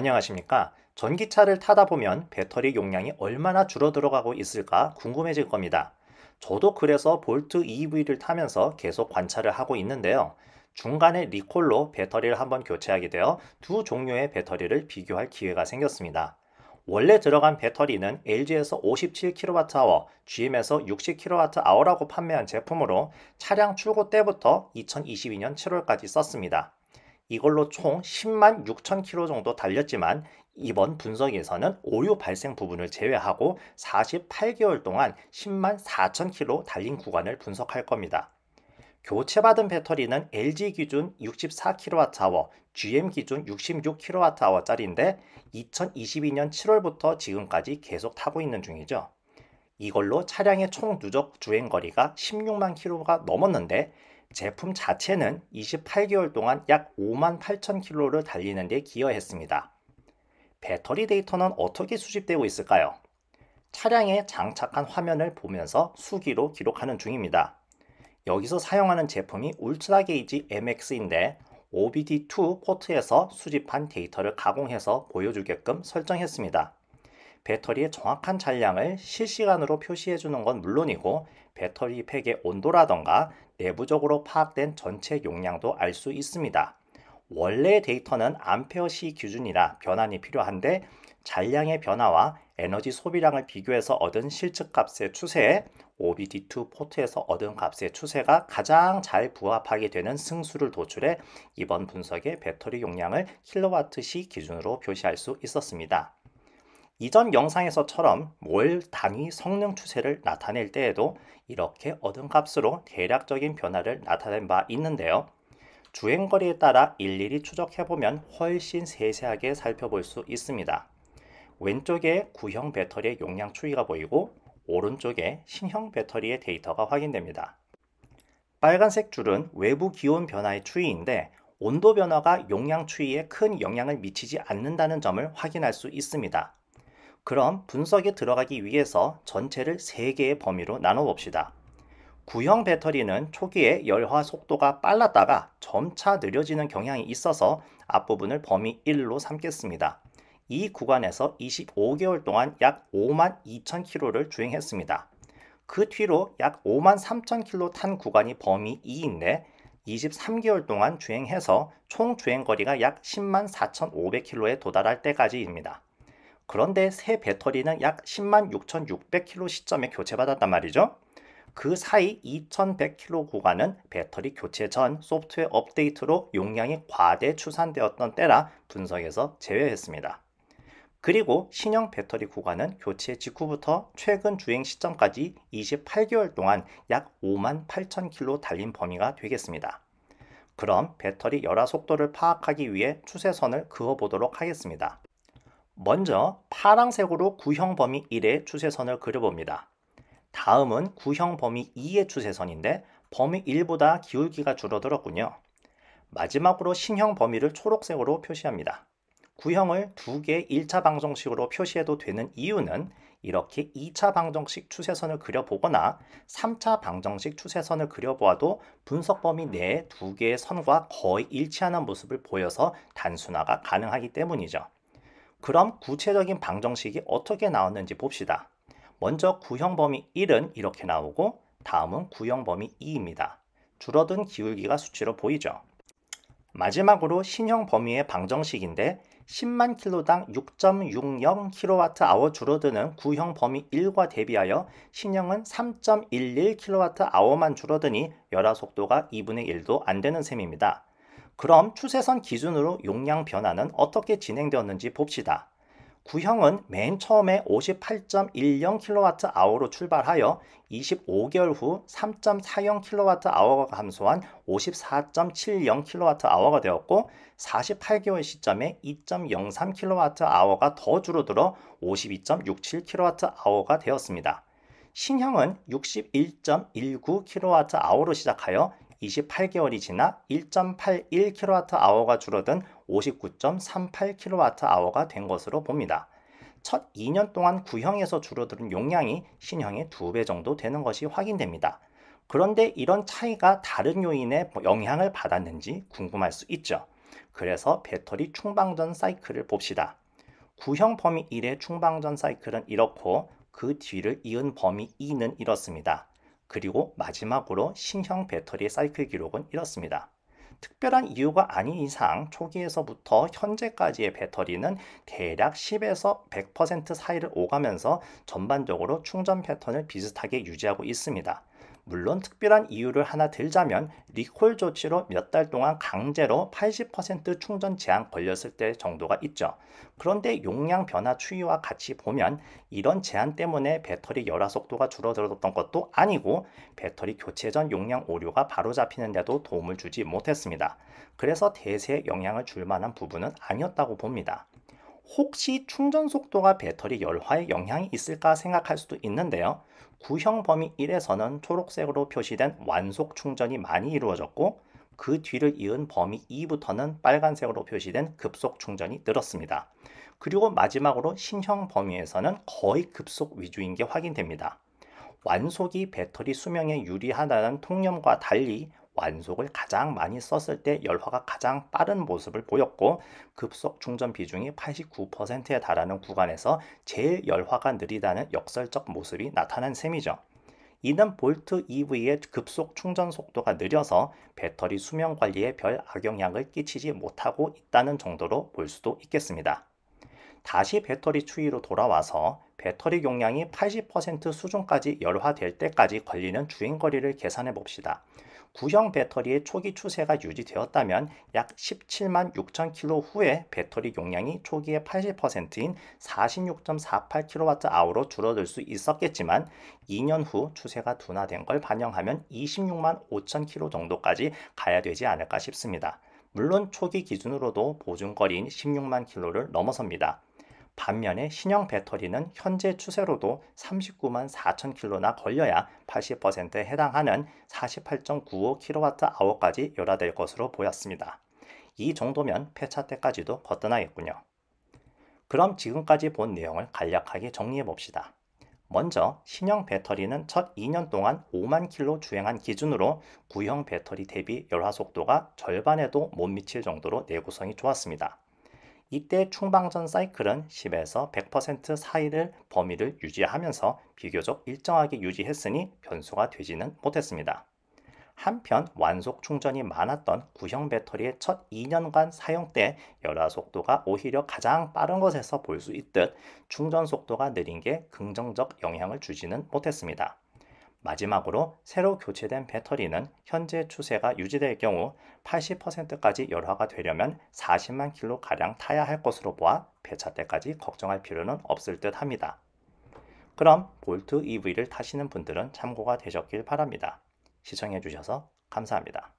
안녕하십니까? 전기차를 타다 보면 배터리 용량이 얼마나 줄어들어가고 있을까 궁금해질 겁니다. 저도 그래서 볼트 EV를 타면서 계속 관찰을 하고 있는데요. 중간에 리콜로 배터리를 한번 교체하게 되어 두 종류의 배터리를 비교할 기회가 생겼습니다. 원래 들어간 배터리는 LG에서 57kWh, GM에서 60kWh라고 판매한 제품으로 차량 출고 때부터 2022년 7월까지 썼습니다. 이걸로 총 10만 6천 킬로 정도 달렸지만 이번 분석에서는 오류 발생 부분을 제외하고 48개월 동안 10만 4천 킬로 달린 구간을 분석할 겁니다. 교체받은 배터리는 LG 기준 64kWh, GM 기준 66kWh짜리인데 2022년 7월부터 지금까지 계속 타고 있는 중이죠. 이걸로 차량의 총 누적 주행거리가 16만 킬로가 넘었는데 제품 자체는 28개월 동안 약 5만 8천 킬로를 달리는 데 기여했습니다. 배터리 데이터는 어떻게 수집되고 있을까요? 차량에 장착한 화면을 보면서 수기로 기록하는 중입니다. 여기서 사용하는 제품이 울트라 게이지 MX인데 OBD2 포트에서 수집한 데이터를 가공해서 보여주게끔 설정했습니다. 배터리의 정확한 잔량을 실시간으로 표시해주는 건 물론이고 배터리 팩의 온도라던가 내부적으로 파악된 전체 용량도 알 수 있습니다. 원래 데이터는 암페어시 기준이라 변환이 필요한데 잔량의 변화와 에너지 소비량을 비교해서 얻은 실측 값의 추세에 OBD2 포트에서 얻은 값의 추세가 가장 잘 부합하게 되는 승수를 도출해 이번 분석의 배터리 용량을 킬로와트시 기준으로 표시할 수 있었습니다. 이전 영상에서처럼 월 단위 성능 추세를 나타낼 때에도 이렇게 얻은 값으로 대략적인 변화를 나타낸 바 있는데요. 주행거리에 따라 일일이 추적해보면 훨씬 세세하게 살펴볼 수 있습니다. 왼쪽에 구형 배터리의 용량 추이가 보이고 오른쪽에 신형 배터리의 데이터가 확인됩니다. 빨간색 줄은 외부 기온 변화의 추이인데 온도 변화가 용량 추이에 큰 영향을 미치지 않는다는 점을 확인할 수 있습니다. 그럼 분석에 들어가기 위해서 전체를 3개의 범위로 나눠 봅시다. 구형 배터리는 초기에 열화 속도가 빨랐다가 점차 느려지는 경향이 있어서 앞부분을 범위 1로 삼겠습니다. 이 구간에서 25개월 동안 약 5만 2천 킬로를 주행했습니다. 그 뒤로 약 5만 3천 킬로 탄 구간이 범위 2인데 23개월 동안 주행해서 총 주행거리가 약 10만 4,500킬로에 도달할 때까지입니다. 그런데 새 배터리는 약 106,600km 만 시점에 교체받았단 말이죠. 그 사이 2100km 구간은 배터리 교체 전 소프트웨어 업데이트로 용량이 과대 추산되었던 때라 분석에서 제외했습니다. 그리고 신형 배터리 구간은 교체 직후부터 최근 주행 시점까지 28개월 동안 약 5만 8천 킬로 달린 범위가 되겠습니다. 그럼 배터리 열화 속도를 파악하기 위해 추세선을 그어보도록 하겠습니다. 먼저 파랑색으로 구형 범위 1의 추세선을 그려봅니다. 다음은 구형 범위 2의 추세선인데 범위 1보다 기울기가 줄어들었군요. 마지막으로 신형 범위를 초록색으로 표시합니다. 구형을 두개 1차 방정식으로 표시해도 되는 이유는 이렇게 2차 방정식 추세선을 그려보거나 3차 방정식 추세선을 그려보아도 분석 범위 내에 두 개의 선과 거의 일치하는 모습을 보여서 단순화가 가능하기 때문이죠. 그럼 구체적인 방정식이 어떻게 나왔는지 봅시다. 먼저 구형 범위 1은 이렇게 나오고 다음은 구형 범위 2입니다. 줄어든 기울기가 수치로 보이죠. 마지막으로 신형 범위의 방정식인데 10만 킬로당 6 6 0 킬로와트 아워 줄어드는 구형 범위 1과 대비하여 신형은 3 1 1 킬로와트 아워만 줄어드니 열화 속도가 2분의 1도 안 되는 셈입니다. 그럼 추세선 기준으로 용량 변화는 어떻게 진행되었는지 봅시다. 구형은 맨 처음에 58.10kWh로 출발하여 25개월 후 3.40kWh가 감소한 54.70kWh가 되었고 48개월 시점에 2.03kWh가 더 줄어들어 52.67kWh가 되었습니다. 신형은 61.19kWh로 시작하여 28개월이 지나 1.81kWh가 줄어든 59.38kWh가 된 것으로 봅니다. 첫 2년 동안 구형에서 줄어드는 용량이 신형의 2배 정도 되는 것이 확인됩니다. 그런데 이런 차이가 다른 요인에 영향을 받았는지 궁금할 수 있죠. 그래서 배터리 충방전 사이클을 봅시다. 구형 범위 1의 충방전 사이클은 이렇고 그 뒤를 이은 범위 2는 이렇습니다. 그리고 마지막으로 신형 배터리 사이클 기록은 이렇습니다. 특별한 이유가 아닌 이상 초기에서부터 현재까지의 배터리는 대략 10에서 100% 사이를 오가면서 전반적으로 충전 패턴을 비슷하게 유지하고 있습니다. 물론 특별한 이유를 하나 들자면 리콜 조치로 몇 달 동안 강제로 80% 충전 제한 걸렸을 때 정도가 있죠. 그런데 용량 변화 추이와 같이 보면 이런 제한 때문에 배터리 열화 속도가 줄어들었던 것도 아니고 배터리 교체 전 용량 오류가 바로잡히는데도 도움을 주지 못했습니다. 그래서 대세에 영향을 줄 만한 부분은 아니었다고 봅니다. 혹시 충전 속도가 배터리 열화에 영향이 있을까 생각할 수도 있는데요. 구형 범위 1에서는 초록색으로 표시된 완속 충전이 많이 이루어졌고 그 뒤를 이은 범위 2부터는 빨간색으로 표시된 급속 충전이 늘었습니다. 그리고 마지막으로 신형 범위에서는 거의 급속 위주인 게 확인됩니다. 완속이 배터리 수명에 유리하다는 통념과 달리 완속을 가장 많이 썼을 때 열화가 가장 빠른 모습을 보였고 급속 충전 비중이 89%에 달하는 구간에서 제일 열화가 느리다는 역설적 모습이 나타난 셈이죠. 이는 볼트 EV의 급속 충전 속도가 느려서 배터리 수명 관리에 별 악영향을 끼치지 못하고 있다는 정도로 볼 수도 있겠습니다. 다시 배터리 추위로 돌아와서 배터리 용량이 80% 수준까지 열화될 때까지 걸리는 주행거리를 계산해 봅시다. 구형 배터리의 초기 추세가 유지되었다면 약 17만 6천 킬로 후에 배터리 용량이 초기의 80%인 4 6 4 8 k w 우로 줄어들 수 있었겠지만 2년 후 추세가 둔화된 걸 반영하면 26만 5천 킬로 정도까지 가야 되지 않을까 싶습니다. 물론 초기 기준으로도 보증거리인 16만 킬로를 넘어섭니다. 반면에 신형 배터리는 현재 추세로도 39만 4천 킬로나 걸려야 80%에 해당하는 4 8 9 5 k w 워까지 열화될 것으로 보였습니다. 이 정도면 폐차 때까지도 거뜬하겠군요. 그럼 지금까지 본 내용을 간략하게 정리해 봅시다. 먼저 신형 배터리는 첫 2년 동안 5만 킬로 주행한 기준으로 구형 배터리 대비 열화 속도가 절반에도 못 미칠 정도로 내구성이 좋았습니다. 이때 충방전 사이클은 10에서 100% 사이를 범위를 유지하면서 비교적 일정하게 유지했으니 변수가 되지는 못했습니다. 한편 완속 충전이 많았던 구형 배터리의 첫 2년간 사용 때 열화 속도가 오히려 가장 빠른 것에서 볼 수 있듯 충전 속도가 느린 게 긍정적 영향을 주지는 못했습니다. 마지막으로 새로 교체된 배터리는 현재 추세가 유지될 경우 80%까지 열화가 되려면 40만 킬로 가량 타야 할 것으로 보아 배차 때까지 걱정할 필요는 없을 듯 합니다. 그럼 볼트 EV를 타시는 분들은 참고가 되셨길 바랍니다. 시청해주셔서 감사합니다.